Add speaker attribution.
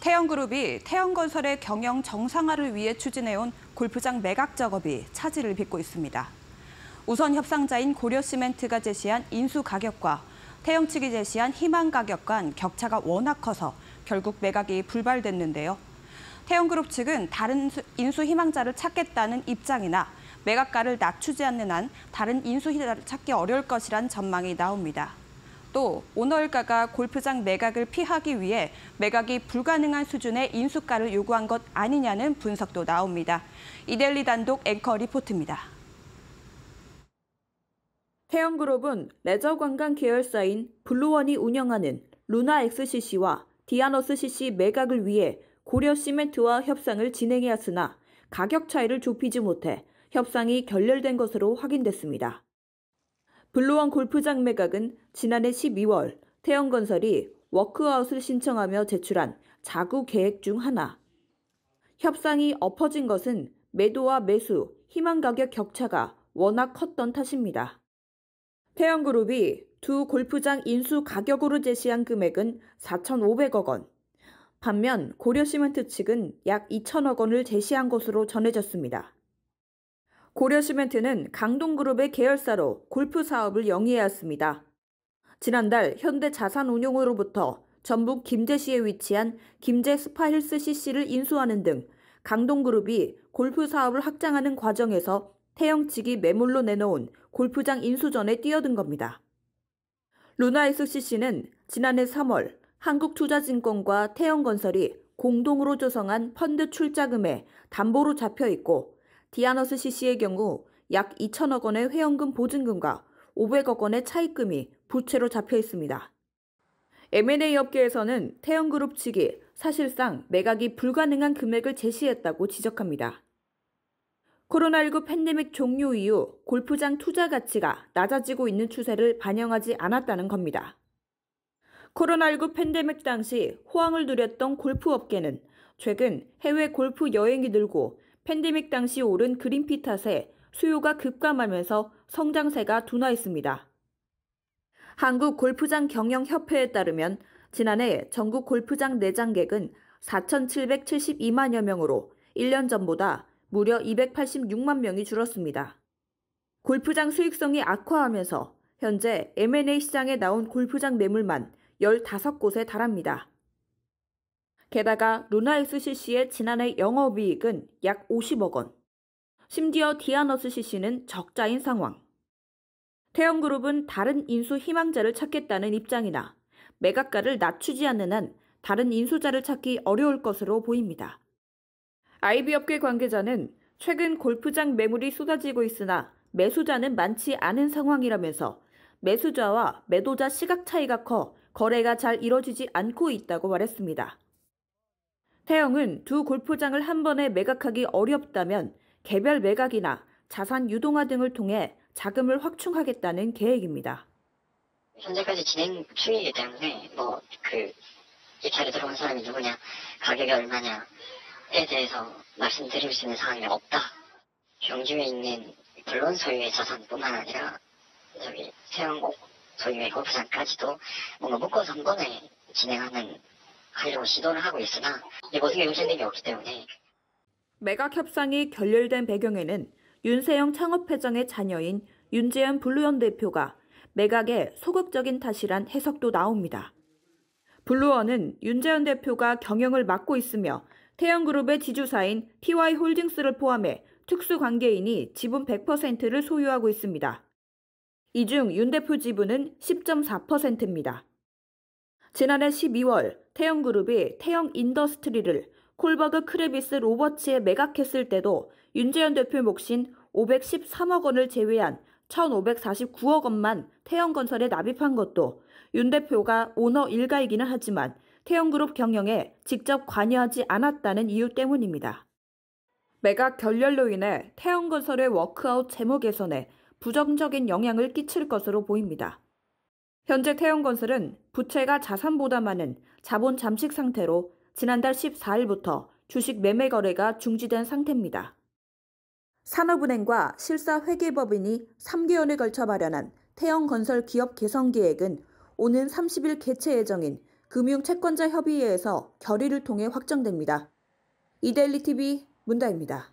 Speaker 1: 태영그룹이 태영건설의 경영 정상화를 위해 추진해온 골프장 매각 작업이 차질을 빚고 있습니다. 우선 협상자인 고려시멘트가 제시한 인수 가격과 태영 측이 제시한 희망 가격 간 격차가 워낙 커서 결국 매각이 불발됐는데요. 태영그룹 측은 다른 인수 희망자를 찾겠다는 입장이나 매각가를 낮추지 않는 한 다른 인수희자를 찾기 어려울 것이란 전망이 나옵니다. 또 오너일가가 골프장 매각을 피하기 위해 매각이 불가능한 수준의 인수가를 요구한 것 아니냐는 분석도 나옵니다. 이델리 단독 앵커 리포트입니다. 태영그룹은 레저 관광 계열사인 블루원이 운영하는 루나 XCC와 디아노스 CC 매각을 위해 고려 시멘트와 협상을 진행해왔으나 가격 차이를 좁히지 못해 협상이 결렬된 것으로 확인됐습니다. 블루원 골프장 매각은 지난해 12월 태영건설이 워크아웃을 신청하며 제출한 자구 계획 중 하나. 협상이 엎어진 것은 매도와 매수, 희망 가격 격차가 워낙 컸던 탓입니다. 태영그룹이 두 골프장 인수 가격으로 제시한 금액은 4,500억 원. 반면 고려시멘트 측은 약 2천억 원을 제시한 것으로 전해졌습니다. 고려시멘트는 강동그룹의 계열사로 골프 사업을 영위해왔습니다. 지난달 현대자산운용으로부터 전북 김제시에 위치한 김제 스파힐스 CC를 인수하는 등 강동그룹이 골프 사업을 확장하는 과정에서 태영측이 매물로 내놓은 골프장 인수전에 뛰어든 겁니다. 루나이스 CC는 지난해 3월 한국투자증권과 태영건설이 공동으로 조성한 펀드 출자금에 담보로 잡혀 있고 디아너스 CC의 경우 약 2천억 원의 회원금 보증금과 500억 원의 차입금이 부채로 잡혀 있습니다. M&A 업계에서는 태형그룹 측이 사실상 매각이 불가능한 금액을 제시했다고 지적합니다. 코로나19 팬데믹 종료 이후 골프장 투자 가치가 낮아지고 있는 추세를 반영하지 않았다는 겁니다. 코로나19 팬데믹 당시 호황을 누렸던 골프 업계는 최근 해외 골프 여행이 늘고 팬데믹 당시 오른 그린피 탓에 수요가 급감하면서 성장세가 둔화했습니다. 한국 골프장 경영협회에 따르면 지난해 전국 골프장 내장객은 4,772만여 명으로 1년 전보다 무려 286만 명이 줄었습니다. 골프장 수익성이 악화하면서 현재 M&A 시장에 나온 골프장 매물만 15곳에 달합니다. 게다가 루나스 c c 의 지난해 영업이익은 약 50억 원. 심지어 디아너스CC는 적자인 상황. 태형그룹은 다른 인수 희망자를 찾겠다는 입장이나 매각가를 낮추지 않는 한 다른 인수자를 찾기 어려울 것으로 보입니다. 아이비업계 관계자는 최근 골프장 매물이 쏟아지고 있으나 매수자는 많지 않은 상황이라면서 매수자와 매도자 시각 차이가 커 거래가 잘 이뤄지지 않고 있다고 말했습니다. 태영은 두 골프장을 한 번에 매각하기 어렵다면 개별 매각이나 자산 유동화 등을 통해 자금을 확충하겠다는 계획입니다. 현재까지 진행 중이기 때문에 뭐그 입찰에 들어온 사람이 누구냐, 가격이 얼마냐에 대해서 말씀드릴 수 있는 사항이 없다. 경주에 있는 물론 소유의 자산뿐만 아니라 저기 세영 소유의 골프장까지도 뭔가 묶어서 한 번에 진행하는 하려고 시도를 하고 있으나 이곳에 용신력이 뭐 없기 때문에 매각 협상이 결렬된 배경에는 윤세영 창업회장의 자녀인 윤재현 블루연 대표가 매각의 소극적인 탓이란 해석도 나옵니다. 블루원은 윤재현 대표가 경영을 맡고 있으며 태양그룹의 지주사인 TY홀딩스를 포함해 특수관계인이 지분 100%를 소유하고 있습니다. 이 중 윤 대표 지분은 10.4%입니다. 지난해 12월 태영그룹이 태영인더스트리를 콜버그 크레비스 로버츠에 매각했을 때도 윤재현 대표 몫인 513억 원을 제외한 1,549억 원만 태영건설에 납입한 것도 윤 대표가 오너 일가이기는 하지만 태영그룹 경영에 직접 관여하지 않았다는 이유 때문입니다. 매각 결렬로 인해 태영건설의 워크아웃 재무 개선에 부정적인 영향을 끼칠 것으로 보입니다. 현재 태영건설은 부채가 자산보다 많은 자본 잠식 상태로 지난달 14일부터 주식 매매 거래가 중지된 상태입니다. 산업은행과 실사회계법인이 3개월에 걸쳐 마련한 태영건설 기업 개선 계획은 오는 30일 개최 예정인 금융채권자협의회에서 결의를 통해 확정됩니다. 이데일리TV 문다입니다.